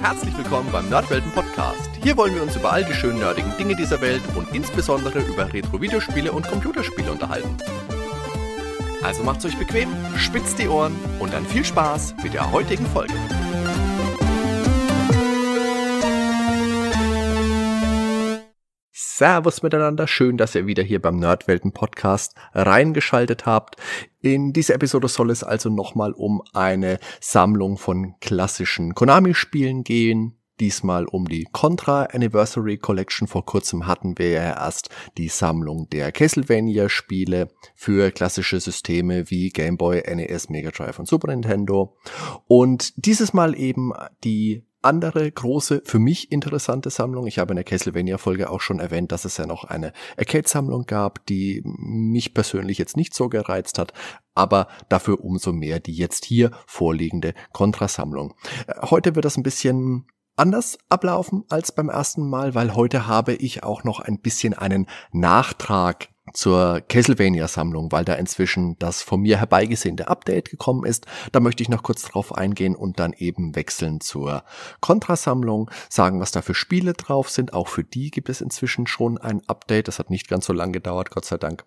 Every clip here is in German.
Herzlich willkommen beim Nerdwelten Podcast. Hier wollen wir uns über all die schönen nerdigen Dinge dieser Welt und insbesondere über Retro-Videospiele und Computerspiele unterhalten. Also macht's euch bequem, spitzt die Ohren und dann viel Spaß mit der heutigen Folge. Servus miteinander, schön, dass ihr wieder hier beim Nerdwelten Podcast reingeschaltet habt. In dieser Episode soll es also nochmal um eine Sammlung von klassischen Konami-Spielen gehen, diesmal um die Contra Anniversary Collection. Vor kurzem hatten wir ja erst die Sammlung der Castlevania-Spiele für klassische Systeme wie Game Boy, NES, Mega Drive und Super Nintendo. Und dieses Mal eben die andere große, für mich interessante Sammlung. Ich habe in der Castlevania-Folge auch schon erwähnt, dass es ja noch eine Arcade-Sammlung gab, die mich persönlich jetzt nicht so gereizt hat, aber dafür umso mehr die jetzt hier vorliegende Kontrasammlung. Äh, heute wird das ein bisschen anders ablaufen als beim ersten Mal, weil heute habe ich auch noch ein bisschen einen Nachtrag zur Castlevania-Sammlung, weil da inzwischen das von mir herbeigesehene Update gekommen ist. Da möchte ich noch kurz drauf eingehen und dann eben wechseln zur Contra-Sammlung, sagen, was da für Spiele drauf sind. Auch für die gibt es inzwischen schon ein Update. Das hat nicht ganz so lange gedauert, Gott sei Dank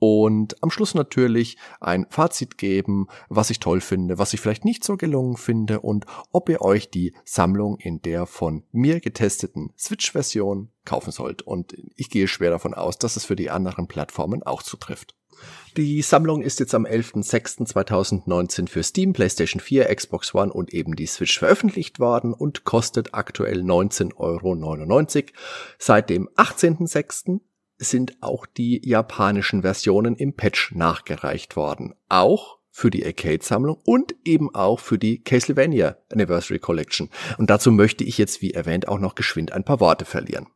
und am Schluss natürlich ein Fazit geben, was ich toll finde, was ich vielleicht nicht so gelungen finde und ob ihr euch die Sammlung in der von mir getesteten Switch-Version kaufen sollt. Und ich gehe schwer davon aus, dass es für die anderen Plattformen auch zutrifft. Die Sammlung ist jetzt am 11.06.2019 für Steam, PlayStation 4, Xbox One und eben die Switch veröffentlicht worden und kostet aktuell 19,99 Euro. Seit dem 18.06 sind auch die japanischen Versionen im Patch nachgereicht worden. Auch für die Arcade-Sammlung und eben auch für die Castlevania Anniversary Collection. Und dazu möchte ich jetzt, wie erwähnt, auch noch geschwind ein paar Worte verlieren.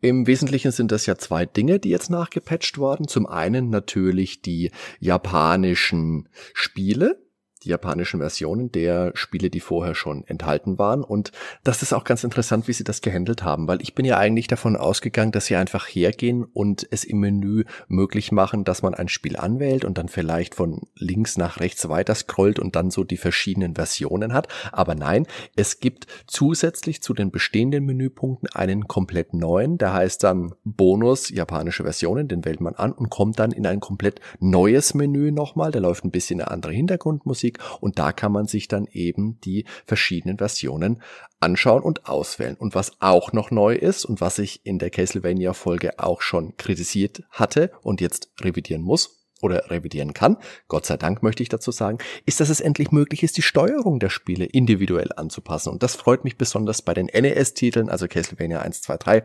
Im Wesentlichen sind das ja zwei Dinge, die jetzt nachgepatcht worden. Zum einen natürlich die japanischen Spiele, die japanischen Versionen der Spiele, die vorher schon enthalten waren. Und das ist auch ganz interessant, wie sie das gehandelt haben, weil ich bin ja eigentlich davon ausgegangen, dass sie einfach hergehen und es im Menü möglich machen, dass man ein Spiel anwählt und dann vielleicht von links nach rechts weiter scrollt und dann so die verschiedenen Versionen hat. Aber nein, es gibt zusätzlich zu den bestehenden Menüpunkten einen komplett neuen, der heißt dann Bonus japanische Versionen, den wählt man an und kommt dann in ein komplett neues Menü nochmal. Da läuft ein bisschen eine andere Hintergrundmusik Bibliothek und da kann man sich dann eben die verschiedenen Versionen anschauen und auswählen. Und was auch noch neu ist und was ich in der Castlevania Folge auch schon kritisiert hatte und jetzt revidieren muss, oder revidieren kann, Gott sei Dank möchte ich dazu sagen, ist, dass es endlich möglich ist, die Steuerung der Spiele individuell anzupassen. Und das freut mich besonders bei den NES-Titeln, also Castlevania 1, 2, 3,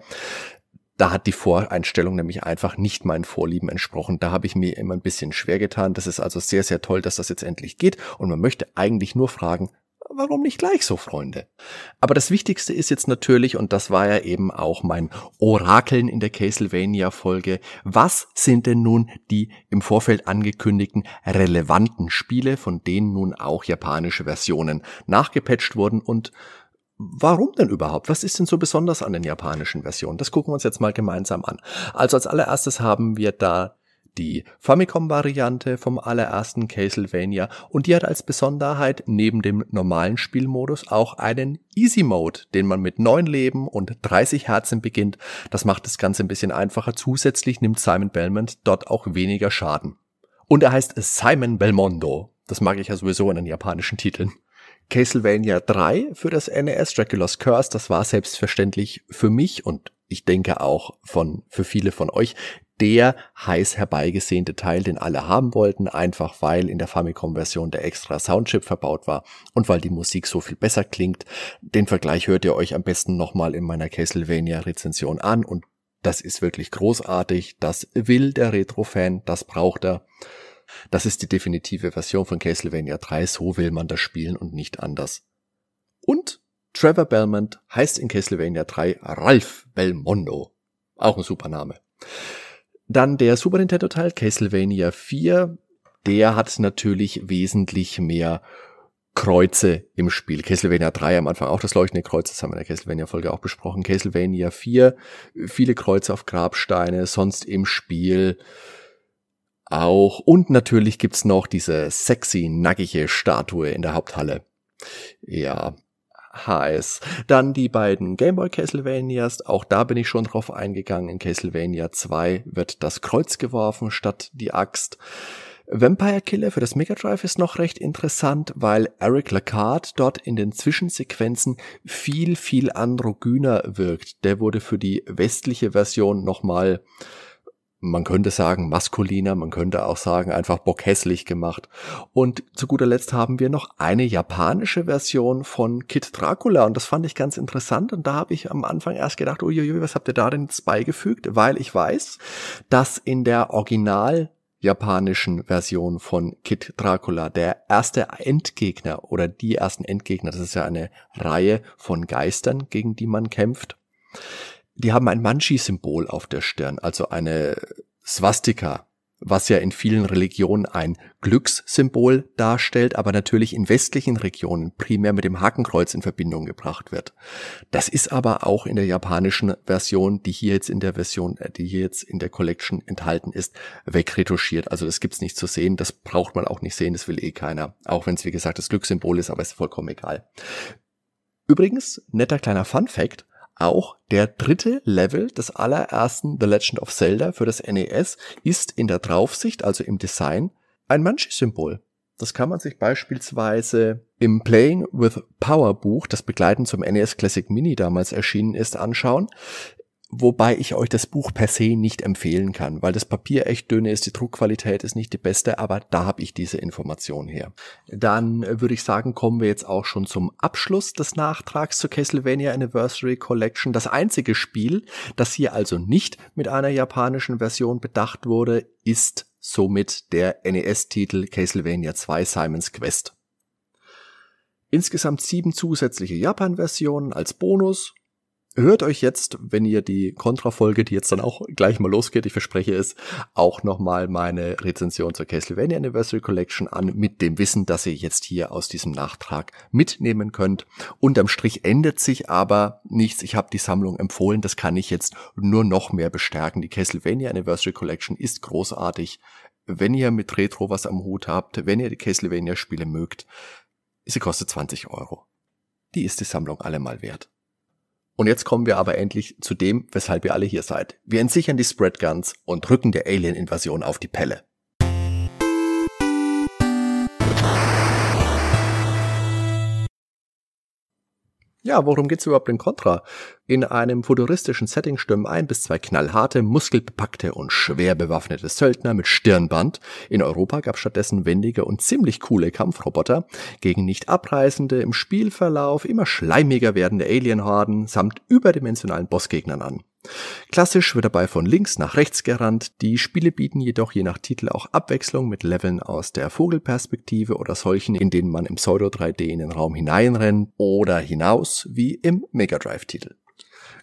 da hat die Voreinstellung nämlich einfach nicht meinen Vorlieben entsprochen. Da habe ich mir immer ein bisschen schwer getan. Das ist also sehr, sehr toll, dass das jetzt endlich geht. Und man möchte eigentlich nur fragen, warum nicht gleich so, Freunde? Aber das Wichtigste ist jetzt natürlich, und das war ja eben auch mein Orakeln in der Castlevania-Folge, was sind denn nun die im Vorfeld angekündigten relevanten Spiele, von denen nun auch japanische Versionen nachgepatcht wurden und Warum denn überhaupt? Was ist denn so besonders an den japanischen Versionen? Das gucken wir uns jetzt mal gemeinsam an. Also als allererstes haben wir da die Famicom-Variante vom allerersten Castlevania und die hat als Besonderheit neben dem normalen Spielmodus auch einen Easy Mode, den man mit neun Leben und 30 Herzen beginnt. Das macht das Ganze ein bisschen einfacher. Zusätzlich nimmt Simon Belmont dort auch weniger Schaden. Und er heißt Simon Belmondo. Das mag ich ja sowieso in den japanischen Titeln. Castlevania 3 für das NES, Dracula's Curse, das war selbstverständlich für mich und ich denke auch von, für viele von euch, der heiß herbeigesehnte Teil, den alle haben wollten, einfach weil in der Famicom-Version der extra Soundchip verbaut war und weil die Musik so viel besser klingt. Den Vergleich hört ihr euch am besten nochmal in meiner Castlevania-Rezension an und das ist wirklich großartig. Das will der Retro-Fan, das braucht er. Das ist die definitive Version von Castlevania 3, so will man das spielen und nicht anders. Und Trevor Belmont heißt in Castlevania 3 Ralph Belmondo. Auch ein super Name. Dann der Super Nintendo Teil Castlevania 4. Der hat natürlich wesentlich mehr Kreuze im Spiel. Castlevania 3 am Anfang auch das leuchtende Kreuz, das haben wir in der Castlevania-Folge auch besprochen. Castlevania 4, viele Kreuze auf Grabsteine, sonst im Spiel auch. Und natürlich gibt's noch diese sexy, nackige Statue in der Haupthalle. Ja, heiß. Dann die beiden Gameboy Castlevanias, auch da bin ich schon drauf eingegangen. In Castlevania 2 wird das Kreuz geworfen statt die Axt. Vampire Killer für das Mega Drive ist noch recht interessant, weil Eric Lacard dort in den Zwischensequenzen viel, viel androgyner wirkt. Der wurde für die westliche Version nochmal äh, man könnte sagen maskuliner, man könnte auch sagen einfach bockhässlich gemacht. Und zu guter Letzt haben wir noch eine japanische Version von Kid Dracula und das fand ich ganz interessant und da habe ich am Anfang erst gedacht, uiuiui, was habt ihr da denn jetzt beigefügt? Weil ich weiß, dass in der Original japanischen Version von Kid Dracula. Der erste Endgegner oder die ersten Endgegner, das ist ja eine Reihe von Geistern, gegen die man kämpft. Die haben ein Manchi-Symbol auf der Stirn, also eine Swastika, was ja in vielen Religionen ein Glückssymbol darstellt, aber natürlich in westlichen Regionen primär mit dem Hakenkreuz in Verbindung gebracht wird. Das ist aber auch in der japanischen Version, die hier jetzt in der Version, äh, die hier jetzt in der Collection enthalten ist, wegretuschiert. Also das gibt's nicht zu sehen, das braucht man auch nicht sehen, das will eh keiner. Auch wenn es wie gesagt das Glückssymbol ist, aber ist vollkommen egal. Übrigens, netter kleiner Fun Fact, auch der dritte Level des allerersten The Legend of Zelda für das NES ist in der Draufsicht, also im Design, ein Manchi-Symbol. Das kann man sich beispielsweise im Playing with Power Buch, das begleitend zum NES Classic Mini damals erschienen ist, anschauen. Wobei ich euch das Buch per se nicht empfehlen kann, weil das Papier echt dünn ist, die Druckqualität ist nicht die beste, aber da habe ich diese Information her. Dann äh, würde ich sagen, kommen wir jetzt auch schon zum Abschluss des Nachtrags zur Castlevania Anniversary Collection. Das einzige Spiel, das hier also nicht mit einer japanischen Version bedacht wurde, ist somit der NES-Titel Castlevania 2 Simon's Quest. Insgesamt sieben zusätzliche Japan-Versionen als Bonus, hört euch jetzt, wenn ihr die Kontrafolge, die jetzt dann auch gleich mal losgeht, ich verspreche es, auch nochmal meine Rezension zur Castlevania Anniversary Collection an, mit dem Wissen, dass ihr jetzt hier aus diesem Nachtrag mitnehmen könnt. Unterm Strich ändert sich aber nichts. Ich habe die Sammlung empfohlen, das kann ich jetzt nur noch mehr bestärken. Die Castlevania Anniversary Collection ist großartig. Wenn ihr mit Retro was am Hut habt, wenn ihr die Castlevania-Spiele mögt, sie kostet 20 Euro. Die ist die Sammlung allemal wert. Und jetzt kommen wir aber endlich zu dem, weshalb ihr alle hier seid. Wir entsichern die Spreadguns und rücken der Alien-Invasion auf die Pelle. Ja, worum geht's überhaupt in Contra? In einem futuristischen Setting stürmen ein bis zwei knallharte, muskelbepackte und schwer bewaffnete Söldner mit Stirnband. In Europa gab stattdessen wendige und ziemlich coole Kampfroboter gegen nicht abreißende, im Spielverlauf immer schleimiger werdende Alienhorden samt überdimensionalen Bossgegnern an. Klassisch wird dabei von links nach rechts gerannt, die Spiele bieten jedoch je nach Titel auch Abwechslung mit Leveln aus der Vogelperspektive oder solchen, in denen man im Pseudo-3D in den Raum hineinrennt oder hinaus, wie im Mega Drive-Titel.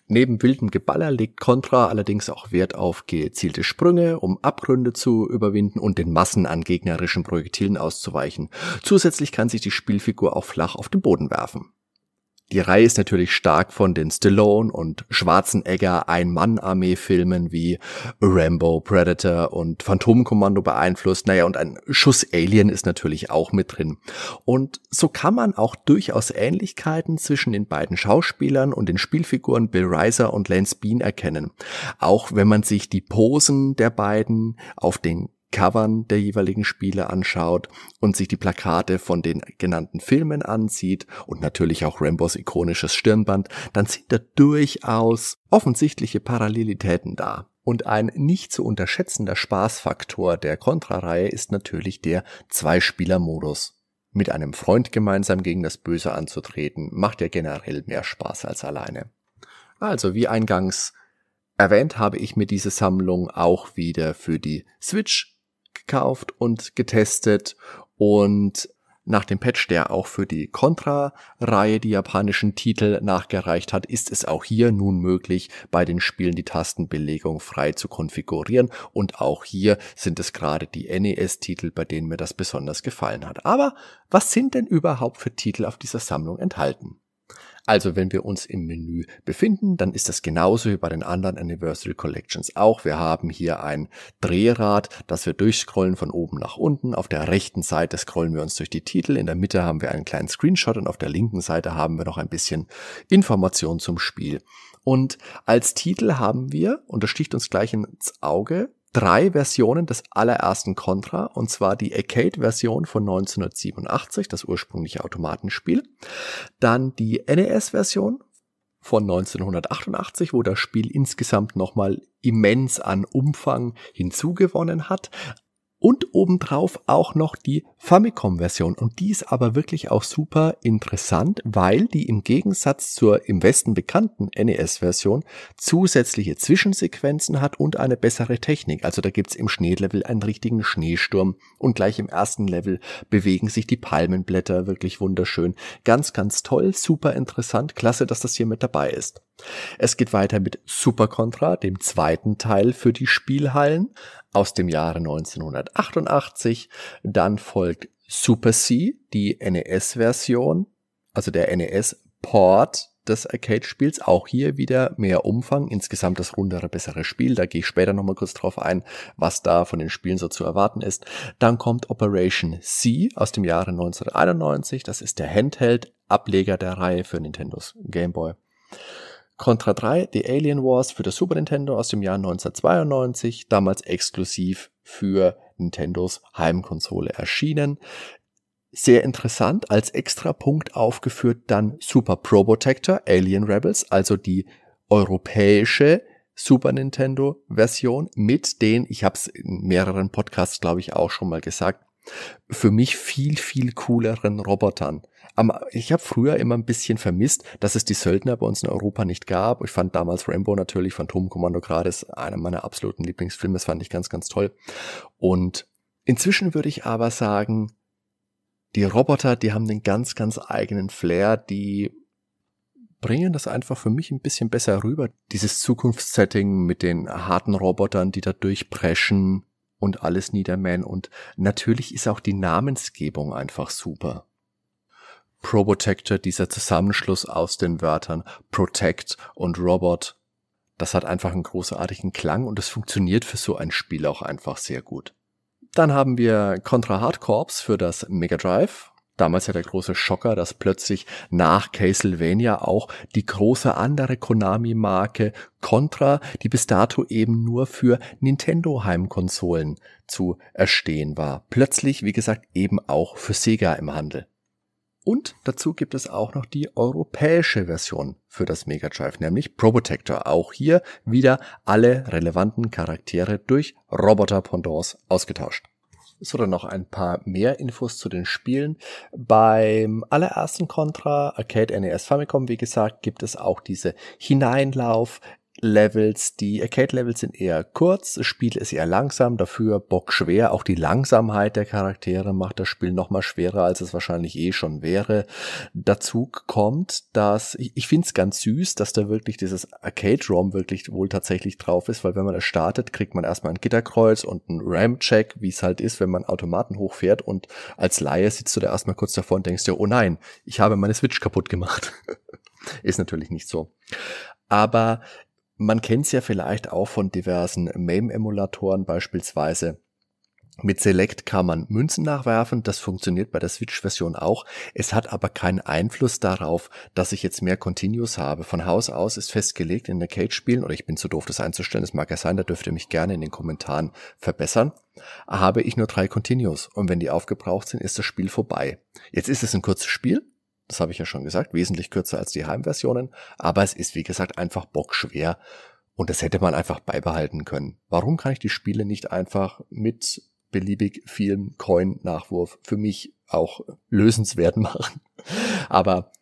Neben wildem Geballer legt Contra allerdings auch Wert auf gezielte Sprünge, um Abgründe zu überwinden und den Massen an gegnerischen Projektilen auszuweichen. Zusätzlich kann sich die Spielfigur auch flach auf den Boden werfen. Die Reihe ist natürlich stark von den Stallone und Schwarzenegger Ein-Mann-Armee-Filmen wie Rambo, Predator und Phantomkommando beeinflusst. Naja, und ein Schuss Alien ist natürlich auch mit drin. Und so kann man auch durchaus Ähnlichkeiten zwischen den beiden Schauspielern und den Spielfiguren Bill Reiser und Lance Bean erkennen. Auch wenn man sich die Posen der beiden auf den Covern der jeweiligen Spiele anschaut und sich die Plakate von den genannten Filmen anzieht und natürlich auch Rambos ikonisches Stirnband, dann sind da durchaus offensichtliche Parallelitäten da. Und ein nicht zu unterschätzender Spaßfaktor der Contra-Reihe ist natürlich der Zweispieler-Modus. Mit einem Freund gemeinsam gegen das Böse anzutreten, macht ja generell mehr Spaß als alleine. Also, wie eingangs erwähnt, habe ich mir diese Sammlung auch wieder für die Switch gekauft und getestet und nach dem Patch, der auch für die Contra-Reihe die japanischen Titel nachgereicht hat, ist es auch hier nun möglich, bei den Spielen die Tastenbelegung frei zu konfigurieren. Und auch hier sind es gerade die NES-Titel, bei denen mir das besonders gefallen hat. Aber was sind denn überhaupt für Titel auf dieser Sammlung enthalten? Also wenn wir uns im Menü befinden, dann ist das genauso wie bei den anderen Anniversary Collections auch. Wir haben hier ein Drehrad, das wir durchscrollen von oben nach unten. Auf der rechten Seite scrollen wir uns durch die Titel. In der Mitte haben wir einen kleinen Screenshot und auf der linken Seite haben wir noch ein bisschen Information zum Spiel. Und als Titel haben wir, und das sticht uns gleich ins Auge, drei Versionen des allerersten Contra, und zwar die Arcade-Version von 1987, das ursprüngliche Automatenspiel, dann die NES-Version von 1988, wo das Spiel insgesamt nochmal immens an Umfang hinzugewonnen hat, und obendrauf auch noch die Famicom-Version. Und die ist aber wirklich auch super interessant, weil die im Gegensatz zur im Westen bekannten NES-Version zusätzliche Zwischensequenzen hat und eine bessere Technik. Also da gibt's im Schneelevel einen richtigen Schneesturm und gleich im ersten Level bewegen sich die Palmenblätter wirklich wunderschön. Ganz, ganz toll, super interessant, klasse, dass das hier mit dabei ist. Es geht weiter mit Super Contra, dem zweiten Teil für die Spielhallen aus dem Jahre 1988. Dann folgt Super C, die NES-Version, also der NES-Port des Arcade-Spiels. Auch hier wieder mehr Umfang, insgesamt das rundere, bessere Spiel. Da gehe ich später nochmal kurz drauf ein, was da von den Spielen so zu erwarten ist. Dann kommt Operation C aus dem Jahre 1991. Das ist der Handheld-Ableger der Reihe für Nintendos Game Boy. Contra 3, The Alien Wars für das Super Nintendo aus dem Jahr 1992, damals exklusiv für Nintendos Heimkonsole erschienen. Sehr interessant, als extra Punkt aufgeführt dann Super Probotector Alien Rebels, also die europäische Super Nintendo Version mit den, ich habe es in mehreren Podcasts, glaube ich, auch schon mal gesagt, für mich viel, viel cooleren Robotern. ich habe früher immer ein bisschen vermisst, dass es die Söldner bei uns in Europa nicht gab. Ich fand damals Rambo natürlich, Phantomkommando Grades, einer meiner absoluten Lieblingsfilme. Das fand ich ganz, ganz toll. Und inzwischen würde ich aber sagen, die Roboter, die haben den ganz, ganz eigenen Flair, die bringen das einfach für mich ein bisschen besser rüber. Dieses Zukunftssetting mit den harten Robotern, die da durchpreschen, und alles Niederman Und natürlich ist auch die Namensgebung einfach super. Probotector, dieser Zusammenschluss aus den Wörtern Protect und Robot, das hat einfach einen großartigen Klang und es funktioniert für so ein Spiel auch einfach sehr gut. Dann haben wir Contra Hard Corps für das Mega Drive damals ja der große Schocker, dass plötzlich nach Castlevania auch die große andere Konami-Marke Contra, die bis dato eben nur für Nintendo-Heimkonsolen zu erstehen war, plötzlich, wie gesagt, eben auch für Sega im Handel. Und dazu gibt es auch noch die europäische Version für das Mega Drive, nämlich Probotector. Auch hier wieder alle relevanten Charaktere durch Roboter-Pendants ausgetauscht sogar noch ein paar mehr Infos zu den Spielen. Beim allerersten Contra Arcade NES Famicom, wie gesagt, gibt es auch diese Hineinlauf Levels. Die Arcade-Levels sind eher kurz, das Spiel ist eher langsam, dafür Bock schwer. Auch die Langsamheit der Charaktere macht das Spiel noch mal schwerer, als es wahrscheinlich eh schon wäre. Dazu kommt, dass ich, ich finde es ganz süß, dass da wirklich dieses Arcade-ROM wirklich wohl tatsächlich drauf ist, weil wenn man das startet, kriegt man erstmal ein Gitterkreuz und ein Ram-Check, wie es halt ist, wenn man Automaten hochfährt und als Laie sitzt du da erstmal kurz davor und denkst dir, oh nein, ich habe meine Switch kaputt gemacht. ist natürlich nicht so. Aber man kennt es ja vielleicht auch von diversen MAME-Emulatoren beispielsweise. Mit Select kann man Münzen nachwerfen, das funktioniert bei der Switch-Version auch. Es hat aber keinen Einfluss darauf, dass ich jetzt mehr Continues habe. Von Haus aus ist festgelegt in der Cage-Spielen, oder ich bin zu doof, das einzustellen, das mag ja sein, da dürft ihr mich gerne in den Kommentaren verbessern, habe ich nur drei Continues. Und wenn die aufgebraucht sind, ist das Spiel vorbei. Jetzt ist es ein kurzes Spiel, das habe ich ja schon gesagt, wesentlich kürzer als die Heimversionen, aber es ist wie gesagt einfach bockschwer und das hätte man einfach beibehalten können. Warum kann ich die Spiele nicht einfach mit beliebig vielen Coin-Nachwurf für mich auch lösenswert machen? aber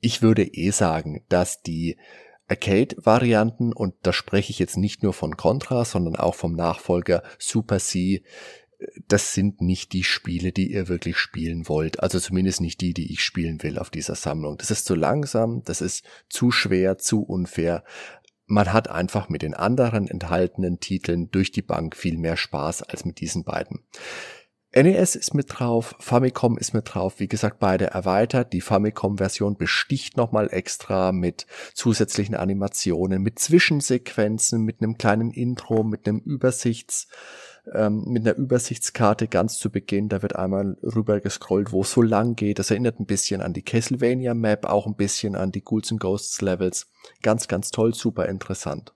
ich würde eh sagen, dass die Arcade-Varianten, und da spreche ich jetzt nicht nur von Contra, sondern auch vom Nachfolger Super C, das sind nicht die Spiele, die ihr wirklich spielen wollt. Also zumindest nicht die, die ich spielen will auf dieser Sammlung. Das ist zu langsam, das ist zu schwer, zu unfair. Man hat einfach mit den anderen enthaltenen Titeln durch die Bank viel mehr Spaß als mit diesen beiden. NES ist mit drauf, Famicom ist mit drauf, wie gesagt, beide erweitert. Die Famicom-Version besticht nochmal extra mit zusätzlichen Animationen, mit Zwischensequenzen, mit einem kleinen Intro, mit einem Übersichts- ähm, mit einer Übersichtskarte ganz zu Beginn. Da wird einmal rüber gescrollt, wo es so lang geht. Das erinnert ein bisschen an die Castlevania Map, auch ein bisschen an die Ghouls and Ghosts Levels. Ganz, ganz toll, super interessant.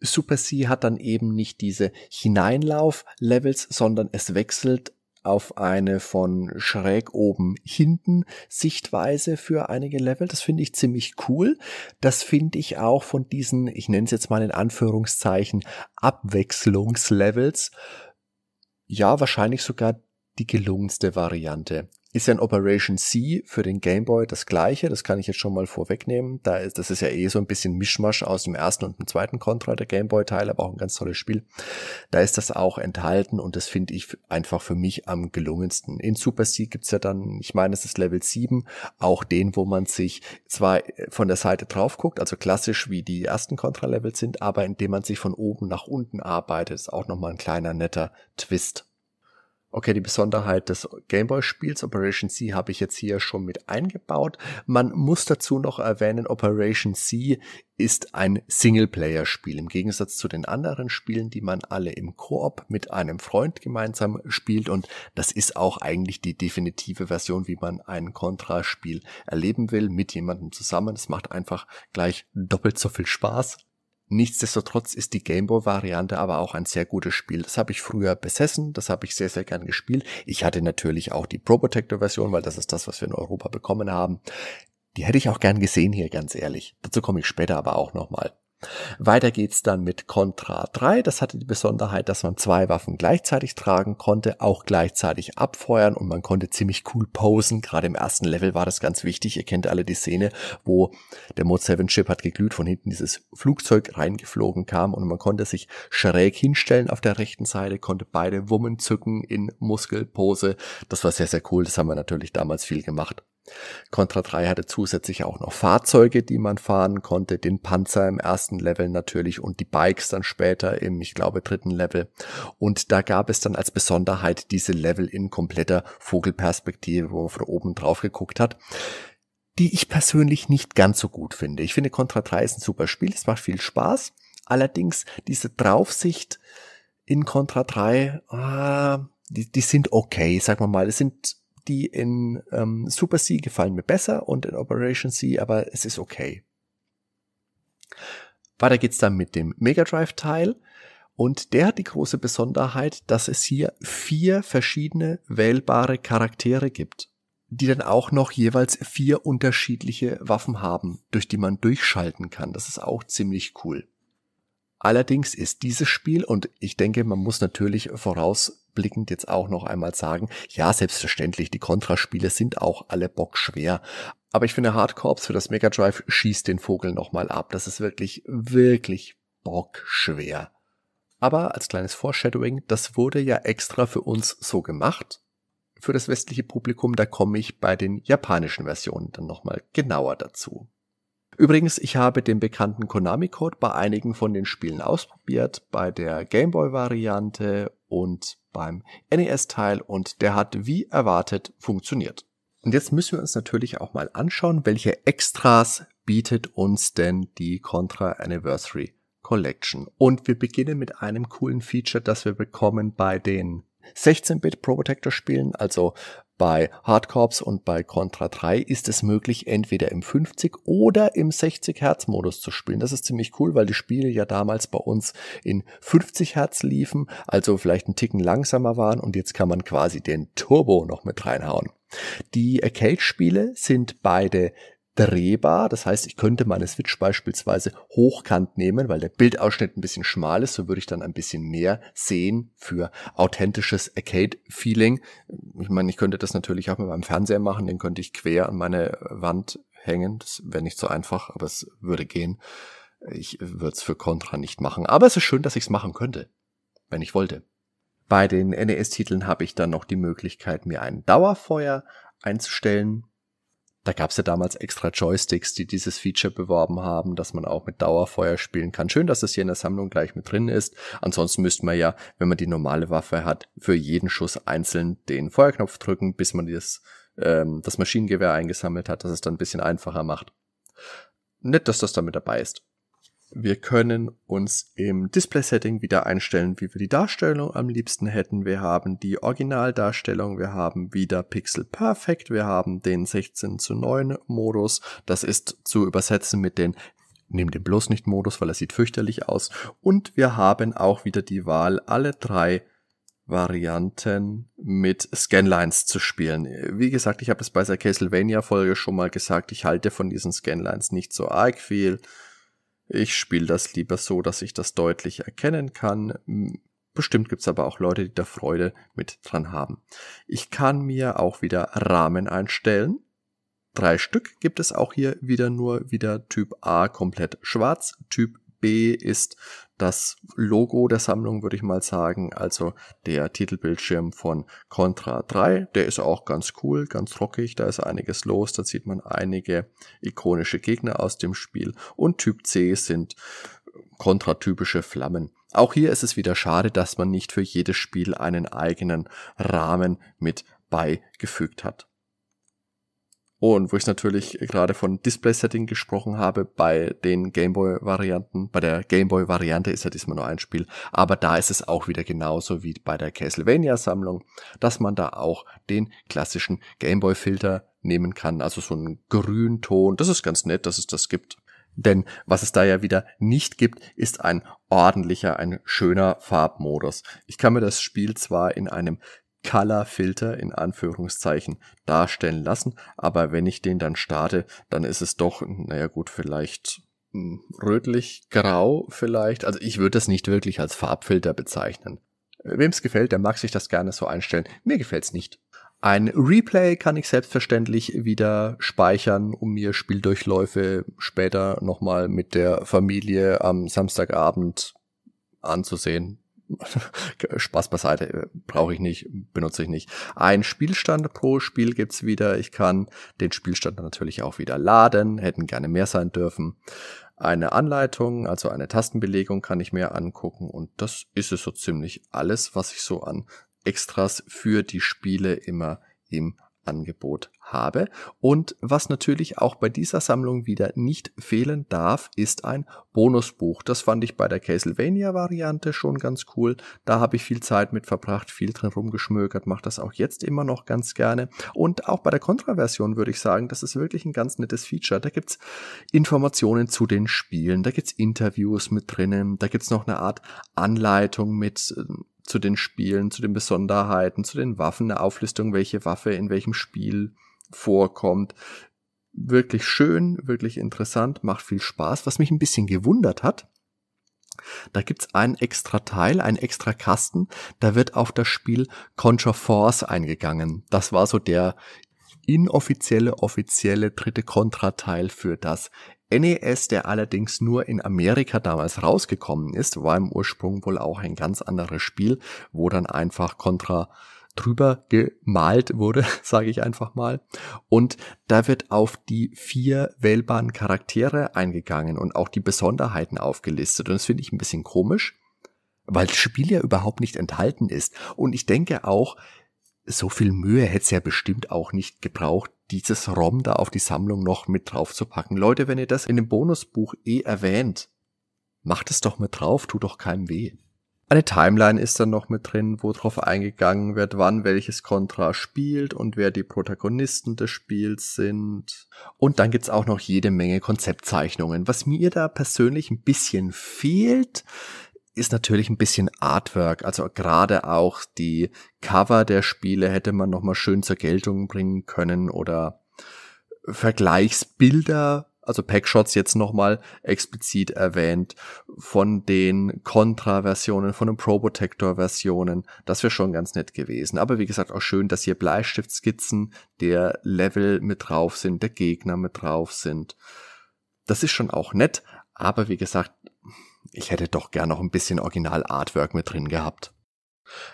Super C hat dann eben nicht diese Hineinlauf-Levels, sondern es wechselt auf eine von schräg oben hinten Sichtweise für einige Level. Das finde ich ziemlich cool. Das finde ich auch von diesen, ich nenne es jetzt mal in Anführungszeichen, Abwechslungslevels ja wahrscheinlich sogar die gelungenste Variante. Ist ja in Operation C für den Gameboy das gleiche, das kann ich jetzt schon mal vorwegnehmen. Da ist, das ist ja eh so ein bisschen Mischmasch aus dem ersten und dem zweiten Contra der Gameboy-Teil, aber auch ein ganz tolles Spiel. Da ist das auch enthalten und das finde ich einfach für mich am gelungensten. In Super C gibt's ja dann, ich meine, es ist Level 7, auch den, wo man sich zwar von der Seite drauf guckt, also klassisch wie die ersten Contra-Levels sind, aber indem man sich von oben nach unten arbeitet, ist auch nochmal ein kleiner netter Twist. Okay, die Besonderheit des Gameboy-Spiels Operation C habe ich jetzt hier schon mit eingebaut. Man muss dazu noch erwähnen, Operation C ist ein Singleplayer-Spiel. Im Gegensatz zu den anderen Spielen, die man alle im Koop mit einem Freund gemeinsam spielt. Und das ist auch eigentlich die definitive Version, wie man ein Contra-Spiel erleben will, mit jemandem zusammen. Es macht einfach gleich doppelt so viel Spaß. Nichtsdestotrotz ist die Gameboy-Variante aber auch ein sehr gutes Spiel. Das habe ich früher besessen, das habe ich sehr, sehr gern gespielt. Ich hatte natürlich auch die Pro Protector-Version, weil das ist das, was wir in Europa bekommen haben. Die hätte ich auch gern gesehen hier, ganz ehrlich. Dazu komme ich später aber auch nochmal. Weiter geht's dann mit Contra 3. Das hatte die Besonderheit, dass man zwei Waffen gleichzeitig tragen konnte, auch gleichzeitig abfeuern und man konnte ziemlich cool posen. Gerade im ersten Level war das ganz wichtig. Ihr kennt alle die Szene, wo der Mod 7 Chip hat geglüht, von hinten dieses Flugzeug reingeflogen kam und man konnte sich schräg hinstellen auf der rechten Seite, konnte beide Wummen zücken in Muskelpose. Das war sehr, sehr cool. Das haben wir natürlich damals viel gemacht. Contra 3 hatte zusätzlich auch noch Fahrzeuge, die man fahren konnte, den Panzer im ersten Level natürlich und die Bikes dann später im, ich glaube, dritten Level. Und da gab es dann als Besonderheit diese Level in kompletter Vogelperspektive, wo man von oben drauf geguckt hat die ich persönlich nicht ganz so gut finde. Ich finde Contra 3 ist ein super Spiel, es macht viel Spaß. Allerdings diese Draufsicht in Contra 3, ah, die, die sind okay, sagen wir mal. Es sind die in ähm, Super C gefallen mir besser und in Operation C, aber es ist okay. Weiter geht's dann mit dem Mega Drive Teil. Und der hat die große Besonderheit, dass es hier vier verschiedene wählbare Charaktere gibt, die dann auch noch jeweils vier unterschiedliche Waffen haben, durch die man durchschalten kann. Das ist auch ziemlich cool. Allerdings ist dieses Spiel, und ich denke, man muss natürlich voraus rückblickend jetzt auch noch einmal sagen, ja, selbstverständlich, die Kontraspiele sind auch alle bockschwer. Aber ich finde, Hardcorps für das Mega Drive schießt den Vogel nochmal ab. Das ist wirklich, wirklich bockschwer. Aber als kleines Foreshadowing, das wurde ja extra für uns so gemacht. Für das westliche Publikum, da komme ich bei den japanischen Versionen dann nochmal genauer dazu. Übrigens, ich habe den bekannten Konami-Code bei einigen von den Spielen ausprobiert, bei der Gameboy-Variante und beim NES-Teil und der hat wie erwartet funktioniert. Und jetzt müssen wir uns natürlich auch mal anschauen, welche Extras bietet uns denn die Contra Anniversary Collection. Und wir beginnen mit einem coolen Feature, das wir bekommen bei den 16-Bit Pro Protector Spielen, also bei Hardcorps und bei Contra 3 ist es möglich, entweder im 50 oder im 60 Hertz Modus zu spielen. Das ist ziemlich cool, weil die Spiele ja damals bei uns in 50 Hertz liefen, also vielleicht einen Ticken langsamer waren und jetzt kann man quasi den Turbo noch mit reinhauen. Die Arcade-Spiele sind beide drehbar. Das heißt, ich könnte meine Switch beispielsweise hochkant nehmen, weil der Bildausschnitt ein bisschen schmal ist. So würde ich dann ein bisschen mehr sehen für authentisches Arcade-Feeling. Ich meine, ich könnte das natürlich auch mit meinem Fernseher machen. Den könnte ich quer an meine Wand hängen. Das wäre nicht so einfach, aber es würde gehen. Ich würde es für Contra nicht machen. Aber es ist schön, dass ich es machen könnte, wenn ich wollte. Bei den NES-Titeln habe ich dann noch die Möglichkeit, mir ein Dauerfeuer einzustellen da gab es ja damals extra Joysticks, die dieses Feature beworben haben, dass man auch mit Dauerfeuer spielen kann. Schön, dass das hier in der Sammlung gleich mit drin ist. Ansonsten müsste man ja, wenn man die normale Waffe hat, für jeden Schuss einzeln den Feuerknopf drücken, bis man das, ähm, das Maschinengewehr eingesammelt hat, dass es dann ein bisschen einfacher macht. Nett, dass das damit dabei ist. Wir können uns im Display-Setting wieder einstellen, wie wir die Darstellung am liebsten hätten. Wir haben die Originaldarstellung, wir haben wieder Pixel Perfect, wir haben den 16 zu 9 Modus. Das ist zu übersetzen mit den Nimm den bloß nicht Modus, weil er sieht fürchterlich aus. Und wir haben auch wieder die Wahl, alle drei Varianten mit Scanlines zu spielen. Wie gesagt, ich habe es bei der Castlevania-Folge schon mal gesagt, ich halte von diesen Scanlines nicht so arg viel. Ich spiele das lieber so, dass ich das deutlich erkennen kann. Bestimmt gibt es aber auch Leute, die da Freude mit dran haben. Ich kann mir auch wieder Rahmen einstellen. Drei Stück gibt es auch hier wieder nur wieder Typ A komplett schwarz. Typ B ist das Logo der Sammlung, würde ich mal sagen. Also der Titelbildschirm von Contra 3. Der ist auch ganz cool, ganz rockig. Da ist einiges los. Da sieht man einige ikonische Gegner aus dem Spiel. Und Typ C sind kontratypische Flammen. Auch hier ist es wieder schade, dass man nicht für jedes Spiel einen eigenen Rahmen mit beigefügt hat. Und wo ich natürlich gerade von Display-Setting gesprochen habe, bei den Gameboy-Varianten, bei der Gameboy-Variante ist ja diesmal nur ein Spiel, aber da ist es auch wieder genauso wie bei der Castlevania-Sammlung, dass man da auch den klassischen Gameboy-Filter nehmen kann, also so einen Grünton, das ist ganz nett, dass es das gibt. Denn was es da ja wieder nicht gibt, ist ein ordentlicher, ein schöner Farbmodus. Ich kann mir das Spiel zwar in einem Color-Filter in Anführungszeichen darstellen lassen. Aber wenn ich den dann starte, dann ist es doch, naja gut, vielleicht hm, rötlich-grau vielleicht. Also ich würde das nicht wirklich als Farbfilter bezeichnen. Äh, Wem es gefällt, der mag sich das gerne so einstellen. Mir gefällt's nicht. Ein Replay kann ich selbstverständlich wieder speichern, um mir Spieldurchläufe später nochmal mit der Familie am Samstagabend anzusehen. Spaß beiseite, äh, brauche ich nicht, benutze ich nicht. Ein Spielstand pro Spiel gibt's wieder. Ich kann den Spielstand natürlich auch wieder laden, hätten gerne mehr sein dürfen. Eine Anleitung, also eine Tastenbelegung kann ich mir angucken und das ist es so ziemlich alles, was ich so an Extras für die Spiele immer im Angebot habe. Und was natürlich auch bei dieser Sammlung wieder nicht fehlen darf, ist ein Bonusbuch. Das fand ich bei der Castlevania-Variante schon ganz cool. Da habe ich viel Zeit mit verbracht, viel drin rumgeschmökert, mache das auch jetzt immer noch ganz gerne. Und auch bei der Contra-Version würde ich sagen, das ist wirklich ein ganz nettes Feature. Da gibt es Informationen zu den Spielen, da gibt es Interviews mit drinnen, da gibt es noch eine Art Anleitung mit äh, zu den Spielen, zu den Besonderheiten, zu den Waffen, eine Auflistung, welche Waffe in welchem Spiel vorkommt. Wirklich schön, wirklich interessant, macht viel Spaß. Was mich ein bisschen gewundert hat, da gibt es einen extra Teil, einen extra Kasten, da wird auf das Spiel Contra Force eingegangen. Das war so der inoffizielle, offizielle dritte Contra-Teil für das NES, der allerdings nur in Amerika damals rausgekommen ist, war im Ursprung wohl auch ein ganz anderes Spiel, wo dann einfach Contra drüber gemalt wurde, sage ich einfach mal. Und da wird auf die vier wählbaren Charaktere eingegangen und auch die Besonderheiten aufgelistet. Und das finde ich ein bisschen komisch, weil das Spiel ja überhaupt nicht enthalten ist. Und ich denke auch, so viel Mühe hätte es ja bestimmt auch nicht gebraucht, dieses ROM da auf die Sammlung noch mit draufzupacken. Leute, wenn ihr das in dem Bonusbuch eh erwähnt, macht es doch mit drauf, tut doch keinem weh. Eine Timeline ist dann noch mit drin, wo drauf eingegangen wird, wann welches Contra spielt und wer die Protagonisten des Spiels sind. Und dann gibt's auch noch jede Menge Konzeptzeichnungen. Was mir da persönlich ein bisschen fehlt, ist natürlich ein bisschen Artwork. Also gerade auch die Cover der Spiele hätte man nochmal schön zur Geltung bringen können oder Vergleichsbilder, also Packshots jetzt nochmal explizit erwähnt, von den Contra-Versionen, von den Probotector-Versionen. Das wäre schon ganz nett gewesen. Aber wie gesagt, auch schön, dass hier Bleistiftskizzen der Level mit drauf sind, der Gegner mit drauf sind. Das ist schon auch nett, aber wie gesagt, ich hätte doch gern noch ein bisschen Original-Artwork mit drin gehabt.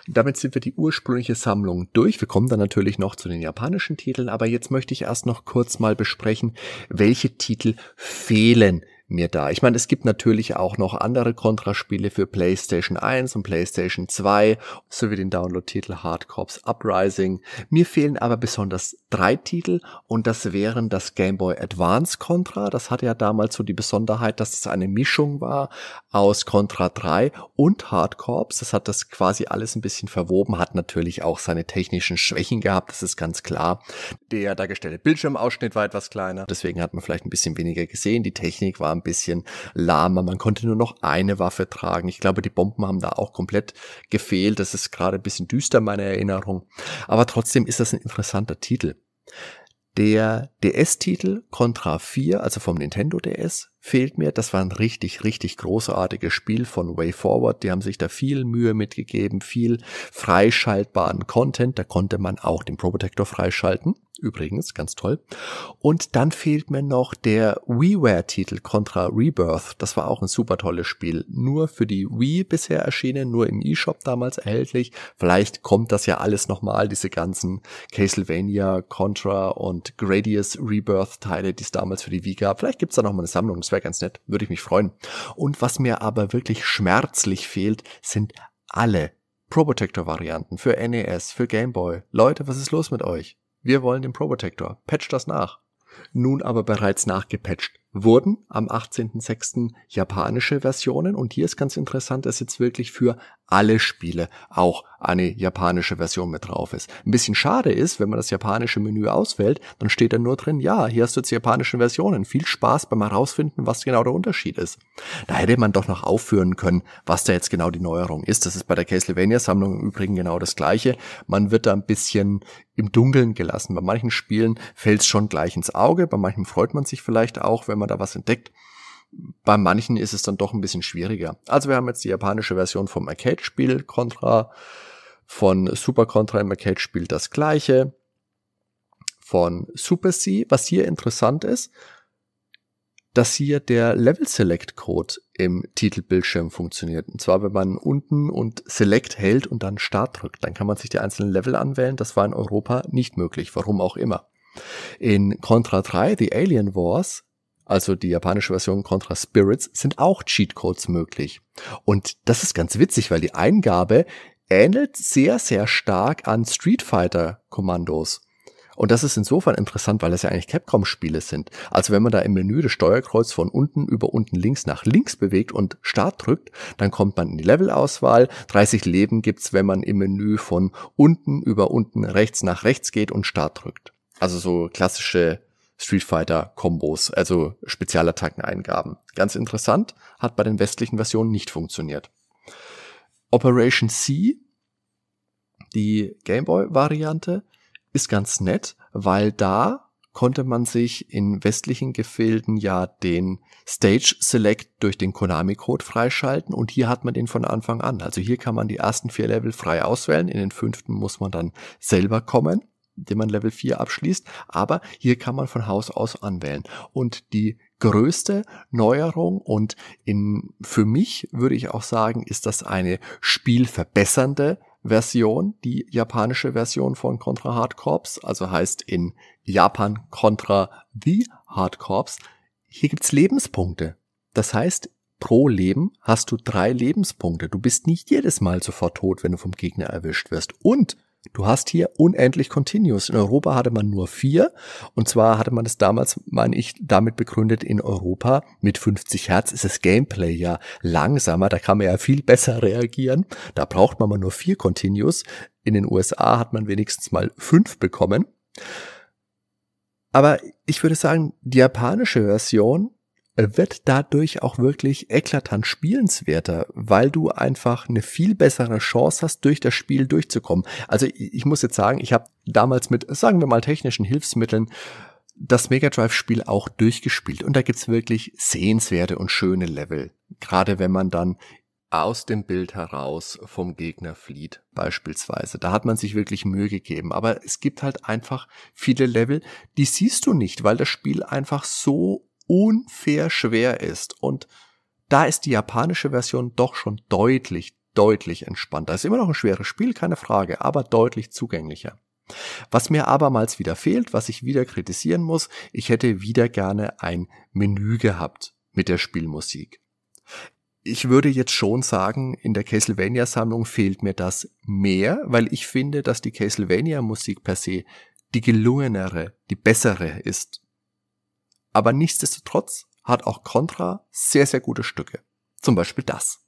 Damit sind wir die ursprüngliche Sammlung durch. Wir kommen dann natürlich noch zu den japanischen Titeln, aber jetzt möchte ich erst noch kurz mal besprechen, welche Titel fehlen mir da. Ich meine, es gibt natürlich auch noch andere Kontraspiele für PlayStation 1 und PlayStation 2 sowie den Download-Titel Hard Corps Uprising. Mir fehlen aber besonders drei Titel und das wären das Game Boy Advance Contra. Das hatte ja damals so die Besonderheit, dass es eine Mischung war aus Contra 3 und Hard Corps. Das hat das quasi alles ein bisschen verwoben, hat natürlich auch seine technischen Schwächen gehabt, das ist ganz klar. Der dargestellte Bildschirmausschnitt war etwas kleiner, deswegen hat man vielleicht ein bisschen weniger gesehen. Die Technik war ein bisschen lahmer. Man konnte nur noch eine Waffe tragen. Ich glaube, die Bomben haben da auch komplett gefehlt. Das ist gerade ein bisschen düster, meine Erinnerung. Aber trotzdem ist das ein interessanter Titel. Der DS-Titel Contra 4, also vom Nintendo DS, fehlt mir. Das war ein richtig, richtig großartiges Spiel von Way Forward. Die haben sich da viel Mühe mitgegeben, viel freischaltbaren Content. Da konnte man auch den Protector freischalten. Übrigens, ganz toll. Und dann fehlt mir noch der WiiWare-Titel Contra Rebirth. Das war auch ein super tolles Spiel. Nur für die Wii bisher erschienen, nur im eShop damals erhältlich. Vielleicht kommt das ja alles nochmal, diese ganzen Castlevania, Contra und Gradius Rebirth-Teile, die es damals für die Wii gab. Vielleicht gibt es da nochmal eine Sammlung. Das wäre ganz nett, würde ich mich freuen. Und was mir aber wirklich schmerzlich fehlt, sind alle Probotector-Varianten für NES, für Game Boy. Leute, was ist los mit euch? Wir wollen den Probotector. Patcht das nach. Nun aber bereits nachgepatcht wurden am 18.06. japanische Versionen und hier ist ganz interessant, dass jetzt wirklich für alle Spiele auch eine japanische Version mit drauf ist. Ein bisschen schade ist, wenn man das japanische Menü ausfällt, dann steht da nur drin, ja, hier hast du jetzt die japanischen Versionen. Viel Spaß beim Herausfinden, was genau der Unterschied ist. Da hätte man doch noch aufführen können, was da jetzt genau die Neuerung ist. Das ist bei der Castlevania-Sammlung im Übrigen genau das Gleiche. Man wird da ein bisschen im Dunkeln gelassen. Bei manchen Spielen fällt es schon gleich ins Auge, bei manchen freut man sich vielleicht auch, wenn man da was entdeckt bei manchen ist es dann doch ein bisschen schwieriger. Also wir haben jetzt die japanische Version vom Arcade-Spiel Contra, von Super Contra im Arcade-Spiel das gleiche, von Super C, was hier interessant ist, dass hier der Level Select Code im Titelbildschirm funktioniert. Und zwar, wenn man unten und Select hält und dann Start drückt, dann kann man sich die einzelnen Level anwählen. Das war in Europa nicht möglich, warum auch immer. In Contra 3, The Alien Wars, also die japanische Version Contra Spirits, sind auch Cheatcodes möglich. Und das ist ganz witzig, weil die Eingabe ähnelt sehr, sehr stark an Street Fighter Kommandos. Und das ist insofern interessant, weil das ja eigentlich Capcom-Spiele sind. Also wenn man da im Menü das Steuerkreuz von unten über unten links nach links bewegt und Start drückt, dann kommt man in die Levelauswahl. 30 Leben gibt's, wenn man im Menü von unten über unten rechts nach rechts geht und Start drückt. Also so klassische Street Fighter Combos, also Spezialattackeneingaben. Ganz interessant, hat bei den westlichen Versionen nicht funktioniert. Operation C, die Gameboy-Variante, ist ganz nett, weil da konnte man sich in westlichen Gefilden ja den Stage Select durch den Konami-Code freischalten und hier hat man den von Anfang an. Also hier kann man die ersten vier Level frei auswählen, in den fünften muss man dann selber kommen den man Level 4 abschließt, aber hier kann man von Haus aus anwählen. Und die größte Neuerung und in, für mich würde ich auch sagen, ist das eine spielverbessernde Version, die japanische Version von Contra Hard Corps, also heißt in Japan Contra The Hard Corps. Hier gibt's Lebenspunkte. Das heißt, pro Leben hast du drei Lebenspunkte. Du bist nicht jedes Mal sofort tot, wenn du vom Gegner erwischt wirst. Und Du hast hier unendlich Continuous. In Europa hatte man nur vier. Und zwar hatte man es damals, meine ich, damit begründet, in Europa mit 50 Hertz ist das Gameplay ja langsamer. Da kann man ja viel besser reagieren. Da braucht man mal nur vier Continuous. In den USA hat man wenigstens mal fünf bekommen. Aber ich würde sagen, die japanische Version wird dadurch auch wirklich eklatant spielenswerter, weil du einfach eine viel bessere Chance hast, durch das Spiel durchzukommen. Also ich muss jetzt sagen, ich habe damals mit, sagen wir mal, technischen Hilfsmitteln das Mega Drive-Spiel auch durchgespielt. Und da gibt's wirklich sehenswerte und schöne Level. Gerade wenn man dann aus dem Bild heraus vom Gegner flieht, beispielsweise. Da hat man sich wirklich Mühe gegeben. Aber es gibt halt einfach viele Level, die siehst du nicht, weil das Spiel einfach so unfair schwer ist. Und da ist die japanische Version doch schon deutlich, deutlich entspannter. Ist immer noch ein schweres Spiel, keine Frage, aber deutlich zugänglicher. Was mir abermals wieder fehlt, was ich wieder kritisieren muss, ich hätte wieder gerne ein Menü gehabt mit der Spielmusik. Ich würde jetzt schon sagen, in der Castlevania-Sammlung fehlt mir das mehr, weil ich finde, dass die Castlevania-Musik per se die gelungenere, die bessere ist aber nichtsdestotrotz hat auch Contra sehr, sehr gute Stücke. Zum Beispiel das.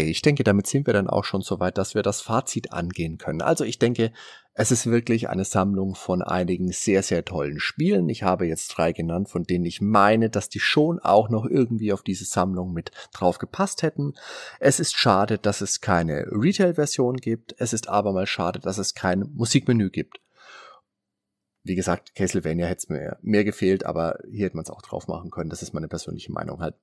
Okay, ich denke, damit sind wir dann auch schon so weit, dass wir das Fazit angehen können. Also ich denke, es ist wirklich eine Sammlung von einigen sehr, sehr tollen Spielen. Ich habe jetzt drei genannt, von denen ich meine, dass die schon auch noch irgendwie auf diese Sammlung mit drauf gepasst hätten. Es ist schade, dass es keine Retail-Version gibt. Es ist aber mal schade, dass es kein Musikmenü gibt. Wie gesagt, Castlevania hätte es mir mehr gefehlt, aber hier hätte man es auch drauf machen können. Das ist meine persönliche Meinung halt.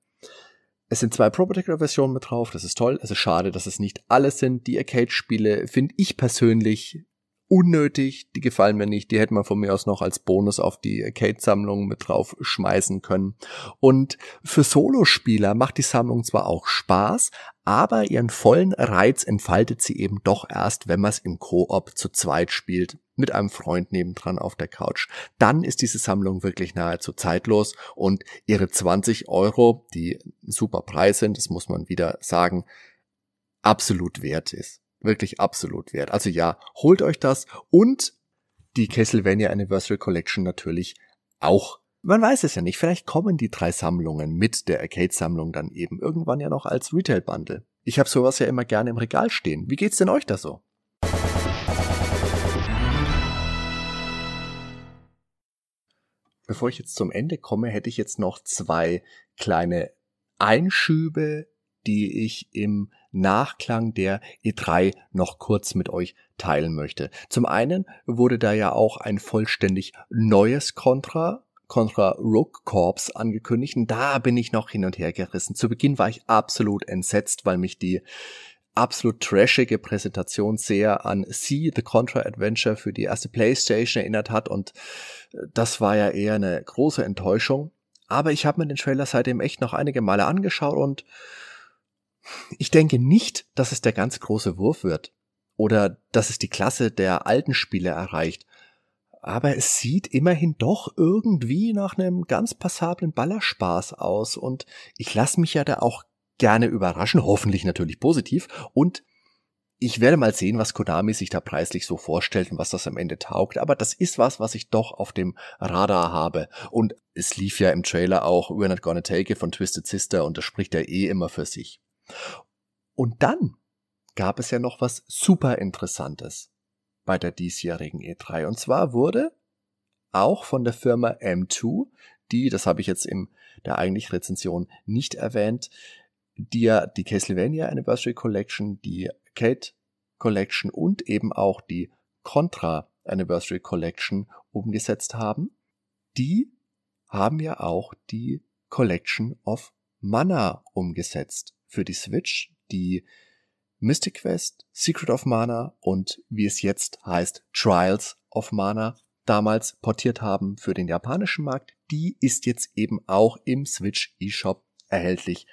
Es sind zwei Pro Protector-Versionen mit drauf, das ist toll. Es ist schade, dass es nicht alles sind. Die Arcade-Spiele finde ich persönlich unnötig, die gefallen mir nicht. Die hätte man von mir aus noch als Bonus auf die Arcade-Sammlung mit drauf schmeißen können. Und für Solospieler macht die Sammlung zwar auch Spaß, aber ihren vollen Reiz entfaltet sie eben doch erst, wenn man es im Koop zu zweit spielt mit einem Freund nebendran auf der Couch. Dann ist diese Sammlung wirklich nahezu zeitlos und ihre 20 Euro, die ein super Preis sind, das muss man wieder sagen, absolut wert ist. Wirklich absolut wert. Also ja, holt euch das und die Castlevania Anniversary Collection natürlich auch man weiß es ja nicht, vielleicht kommen die drei Sammlungen mit der Arcade-Sammlung dann eben irgendwann ja noch als Retail-Bundle. Ich habe sowas ja immer gerne im Regal stehen. Wie geht's denn euch da so? bevor ich jetzt zum Ende komme, hätte ich jetzt noch zwei kleine Einschübe, die ich im Nachklang der E3 noch kurz mit euch teilen möchte. Zum einen wurde da ja auch ein vollständig neues Contra Contra Rook Corps angekündigt. Und da bin ich noch hin und her gerissen. Zu Beginn war ich absolut entsetzt, weil mich die absolut trashige Präsentation sehr an Sea, The Contra Adventure für die erste Playstation erinnert hat und äh, das war ja eher eine große Enttäuschung. Aber ich habe mir den Trailer seitdem echt noch einige Male angeschaut und ich denke nicht, dass es der ganz große Wurf wird oder dass es die Klasse der alten Spiele erreicht. Aber es sieht immerhin doch irgendwie nach einem ganz passablen Ballerspaß aus und ich lasse mich ja da auch gerne überraschen, hoffentlich natürlich positiv und ich werde mal sehen, was Konami sich da preislich so vorstellt und was das am Ende taugt. Aber das ist was, was ich doch auf dem Radar habe. Und es lief ja im Trailer auch We're Not Gonna Take It von Twisted Sister und das spricht ja eh immer für sich. Und dann gab es ja noch was super Interessantes bei der diesjährigen E3. Und zwar wurde auch von der Firma M2, die, das habe ich jetzt in der eigentlich Rezension nicht erwähnt, die ja die Castlevania Anniversary Collection, die Kate Collection und eben auch die Contra Anniversary Collection umgesetzt haben, die haben ja auch die Collection of Mana umgesetzt für die Switch, die Mystic Quest, Secret of Mana und wie es jetzt heißt Trials of Mana damals portiert haben für den japanischen Markt, die ist jetzt eben auch im Switch eShop erhältlich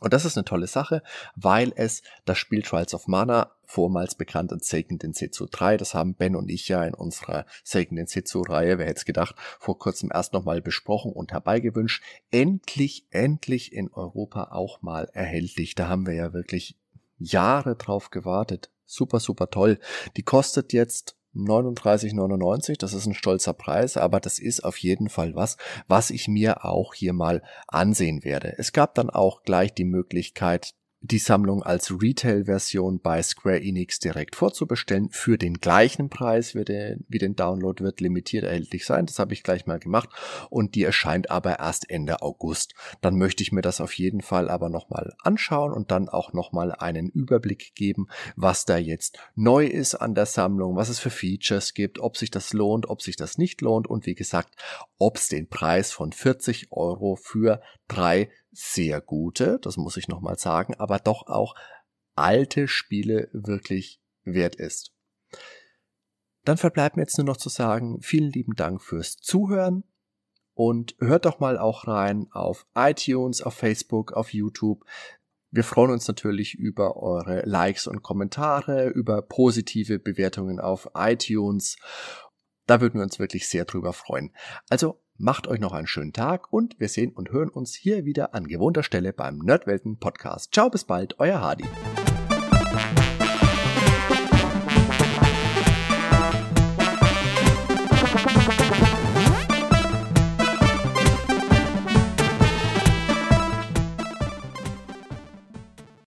und das ist eine tolle Sache, weil es das Spiel Trials of Mana, vormals bekannt als Seiken Setsu 3, das haben Ben und ich ja in unserer Seiken Setsu Reihe, wer hätte es gedacht, vor kurzem erst nochmal besprochen und herbeigewünscht, endlich, endlich in Europa auch mal erhältlich. Da haben wir ja wirklich Jahre drauf gewartet. Super, super toll. Die kostet jetzt 39,99. Das ist ein stolzer Preis, aber das ist auf jeden Fall was, was ich mir auch hier mal ansehen werde. Es gab dann auch gleich die Möglichkeit, die Sammlung als Retail-Version bei Square Enix direkt vorzubestellen. Für den gleichen Preis wie den, wie den Download wird limitiert erhältlich sein. Das habe ich gleich mal gemacht. Und die erscheint aber erst Ende August. Dann möchte ich mir das auf jeden Fall aber nochmal anschauen und dann auch nochmal einen Überblick geben, was da jetzt neu ist an der Sammlung, was es für Features gibt, ob sich das lohnt, ob sich das nicht lohnt und wie gesagt, ob es den Preis von 40 Euro für drei sehr gute, das muss ich nochmal sagen, aber doch auch alte Spiele wirklich wert ist. Dann verbleibt mir jetzt nur noch zu sagen, vielen lieben Dank fürs Zuhören und hört doch mal auch rein auf iTunes, auf Facebook, auf YouTube. Wir freuen uns natürlich über eure Likes und Kommentare, über positive Bewertungen auf iTunes. Da würden wir uns wirklich sehr drüber freuen. Also Macht euch noch einen schönen Tag und wir sehen und hören uns hier wieder an gewohnter Stelle beim Nerdwelten Podcast. Ciao, bis bald, euer Hardy.